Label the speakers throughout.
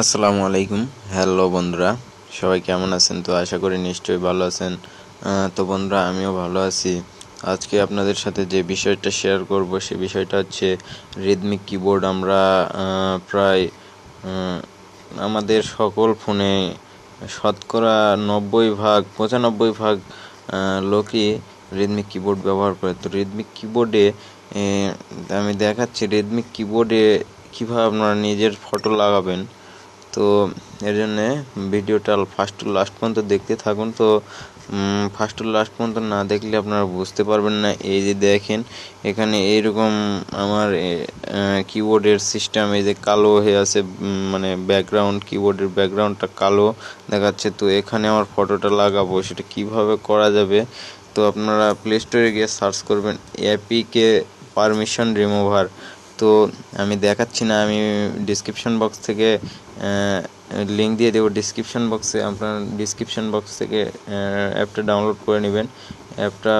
Speaker 1: আসসালামু আলাইকুম হ্যালো বন্ধুরা সবাই কেমন আছেন তো আশা করি নিশ্চয়ই ভালো আছেন তো বন্ধুরা আমিও ভালো আছি আজকে আপনাদের সাথে যে বিষয়টা শেয়ার করব সে বিষয়টা হচ্ছে রিদমিক কিবোর্ড আমরা প্রায় আমাদের সকল ফোনে শতকরা নব্বই ভাগ পঁচানব্বই ভাগ লোকই রিদমিক কিবোর্ড ব্যবহার করে তো রিদমিক কিবোর্ডে আমি দেখাচ্ছি রিদমিক কিবোর্ডে কীভাবে আপনারা নিজের ফটো লাগাবেন তো এর জন্যে ভিডিওটা ফার্স্ট টু লাস্ট পর্যন্ত দেখতে থাকুন তো ফার্স্ট টু লাস্ট পর্যন্ত না দেখলে আপনারা বুঝতে পারবেন না এই যে দেখেন এখানে এইরকম আমার কিবোর্ডের সিস্টেম এই যে কালো হয়ে আছে মানে ব্যাকগ্রাউন্ড কিবোর্ডের ব্যাকগ্রাউন্ডটা কালো দেখাচ্ছে তো এখানে আমার ফটোটা লাগাবো সেটা কিভাবে করা যাবে তো আপনারা প্লে স্টোরে গিয়ে সার্চ করবেন অ্যাপিকে পারমিশন রিমুভার তো আমি দেখাচ্ছি না আমি ডিসক্রিপশন বক্স থেকে লিঙ্ক দিয়ে দেবো ডিসক্রিপশন বক্সে আপনার ডিসক্রিপশন বক্স থেকে অ্যাপটা ডাউনলোড করে নেবেন অ্যাপটা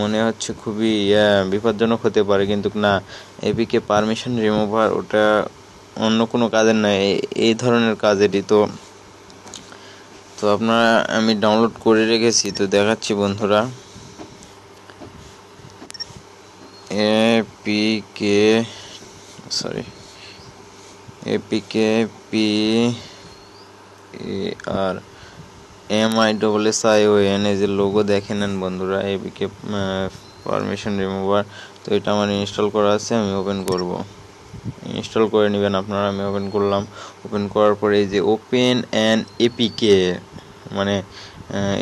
Speaker 1: মনে হচ্ছে খুবই বিপজ্জনক হতে পারে কিন্তু না এপিকে পারমিশন রিমুভার ওটা অন্য কোনো কাজের নয় এই ধরনের কাজ এটি তো তো আপনারা আমি ডাউনলোড করে রেখেছি তো দেখাচ্ছি বন্ধুরা APK sorry APK P A R M I double S I O N এই যে লোগো দেখে নেন বন্ধুরা এপিকে পারমিশন রিমুভার তো এটা আমার ইনস্টল করা আছে আমি ওপেন করব ইনস্টল করে নেবেন আপনারা আমি ওপেন করলাম ওপেন করার পরে এই যে ওপেন অ্যান এপিকে মানে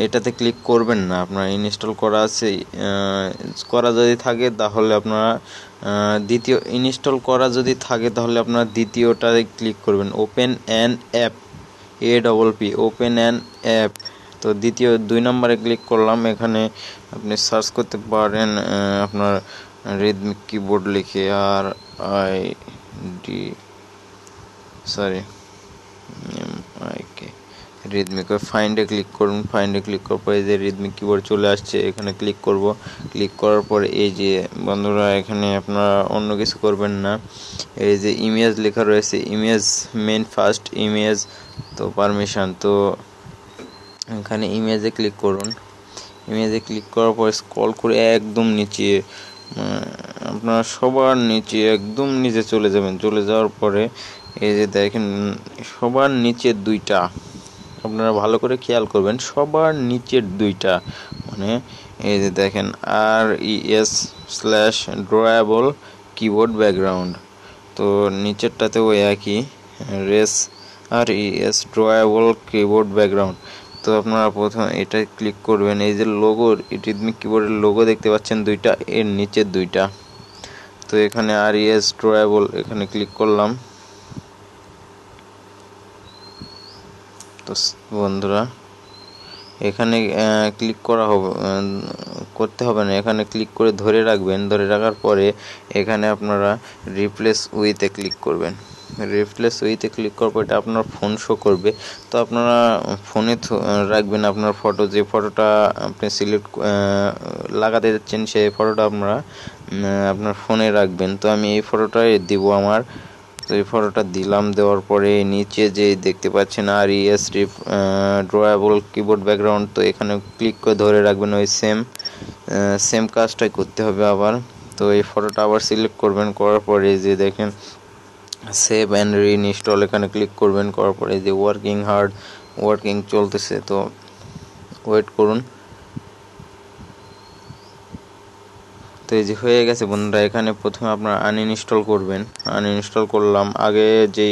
Speaker 1: এটাতে ক্লিক করবেন না আপনার ইনস্টল করা আছে করা যদি থাকে তাহলে আপনারা দ্বিতীয় ইনস্টল করা যদি থাকে তাহলে আপনারা দ্বিতীয়টাতে ক্লিক করবেন open an app A double P open an app তো দ্বিতীয় দুই নম্বরে ক্লিক করলাম এখানে আপনি সার্চ করতে পারেন আপনার রিদমিক কিবোর্ড লিখে R I D sorry Ridmik ফাইন্ডে ক্লিক করুন ফাইন্ডে ক্লিক করার পরে যে রিদমিক কিবোর্ড চলে আসছে এখানে ক্লিক করব ক্লিক করার পরে এই যে বন্ধুরা এখানে আপনারা অন্য কিছু করবেন না এই যে ইমেজ লেখা রয়েছে ইমেজ মেন ফার্স্ট ইমেজ তো পারমিশন তো এখানে ইমেজে ক্লিক করুন ইমেজে ক্লিক করার পর স্ক্রল করে একদম নিচে আপনার সবার নিচে একদম নিচে চলে যাবেন চলে যাওয়ার পরে এই যে দেখেন সবার নিচে দুইটা আপনারা ভালো করে খেয়াল করবেন সবার নিচের দুইটা মানে এই যে দেখেন R ES slash drawable keyboard background তো নিচেরটাতে ওই একই res R ES drawable keyboard background তো আপনারা প্রথম এটা ক্লিক করবেন এই যে লোগো রিদমিক কিবোর্ডের লোগো দেখতে পাচ্ছেন দুইটা এর নিচের দুইটা তো এখানে আর ইএস ড্রয়াবল এখানে ক্লিক করলাম তো বন্ধুরা এখানে ক্লিক করা হবে করতে হবে না এখানে ক্লিক করে ধরে রাখবেন ধরে রাখার পরে এখানে আপনারা রিপ্লেস উইথে ক্লিক করবেন রিপ্লেস উইথে ক্লিক করার পর এটা আপনার ফোন শো করবে তো আপনারা ফোনে রাখবেন আপনার ফটো যে ফটোটা আপনি সিলেক্ট লাগাতে যাচ্ছেন সেই ফটোটা আপনারা আপনার ফোনে রাখবেন তো আমি এই ফটোটাই দেবো আমার তো এই ফটোটা দিলাম দেওয়ার পরে নিচে যে দেখতে পাচ্ছেন R ES ref drawable keyboard background তো এখানে ক্লিক করে ধরে রাখবেন ওই সেম সেম কাজটাই করতে হবে আবার তো এই ফটোটা আবার সিলেক্ট করবেন করার পরে যে দেখেন সেভ অ্যান্ড রিইনস্টল এখানে ক্লিক করবেন করার পরে যে ওয়ার্কিং হার্ড ওয়ার্কিং চলতেছে তো ওয়েট করুন তো এই যে হয়ে গেছে বন্ধুরা এখানে প্রথমে আপনারা আনইনস্টল করবেন আনইনস্টল করলাম আগে যে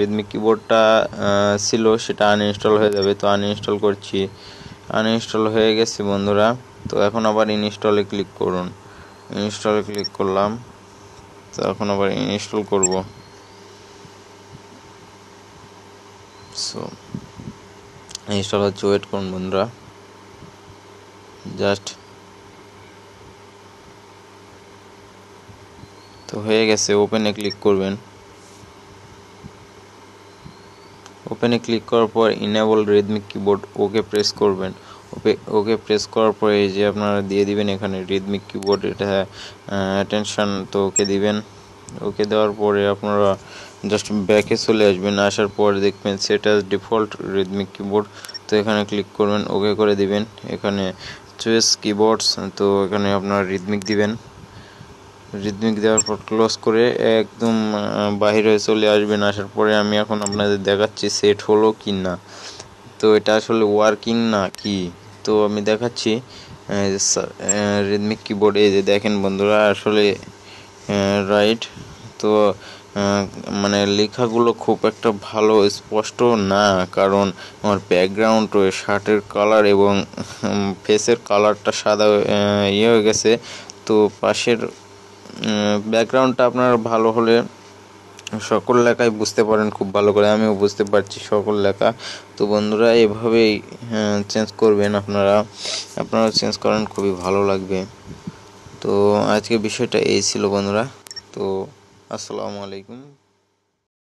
Speaker 1: রিদমিক কিবোর্ডটা ছিল সেটা আনইনস্টল হয়ে যাবে তো আনইনস্টল করছি আনইনস্টল হয়ে গেছে বন্ধুরা তো এখন আবার ইনস্টলে ক্লিক করুন ইনস্টলে ক্লিক করলাম তো এখন আবার ইনস্টল করব সো ইনস্টল হচ্ছে ওয়েট করুন বন্ধুরা জাস্ট তো হয়ে গেছে ওপেনে ক্লিক করবেন ওপেনে ক্লিক করার পর enable Ridmik keyboard okay press করবেন ওকে ওকে প্রেস করার পরে এই যে আপনারা দিয়ে দিবেন এখানে রিদমিক কিবোর্ড এটা টেনশন তো ওকে দিবেন ওকে দেওয়ার পরে আপনারা জাস্ট ব্যাকে চলে আসবেন আসার পর দেখবেন সেটা ডিফল্ট রিদমিক কিবোর্ড তো এখানে ক্লিক করবেন ওকে করে দিবেন এখানে চয়েস কিবোর্ডস তো এখানে আপনারা রিদমিক দিবেন রিদমিক দেওয়ার পর ক্লোজ করে একদম হয়ে চলে আসবেন আসার পরে আমি এখন আপনাদের দেখাচ্ছি সেট হলো কি না তো এটা আসলে ওয়ার্কিং না কি তো আমি দেখাচ্ছি রিদমিক কিবোর্ড এই যে দেখেন বন্ধুরা আসলে রাইট তো মানে লেখাগুলো খুব একটা ভালো স্পষ্ট না কারণ আমার ব্যাকগ্রাউন্ড ওই শার্টের কালার এবং ফেসের কালারটা সাদা ইয়ে হয়ে গেছে তো পাশের ব্যাকগ্রাউন্ডটা আপনার ভালো হলে সকল লেখাই বুঝতে পারেন খুব ভালো করে আমিও বুঝতে পারছি সকল লেখা তো বন্ধুরা এভাবেই চেঞ্জ করবেন আপনারা আপনারা চেঞ্জ করেন খুবই ভালো লাগবে তো আজকে বিষয়টা এই ছিল বন্ধুরা তো আসসালামু আলাইকুম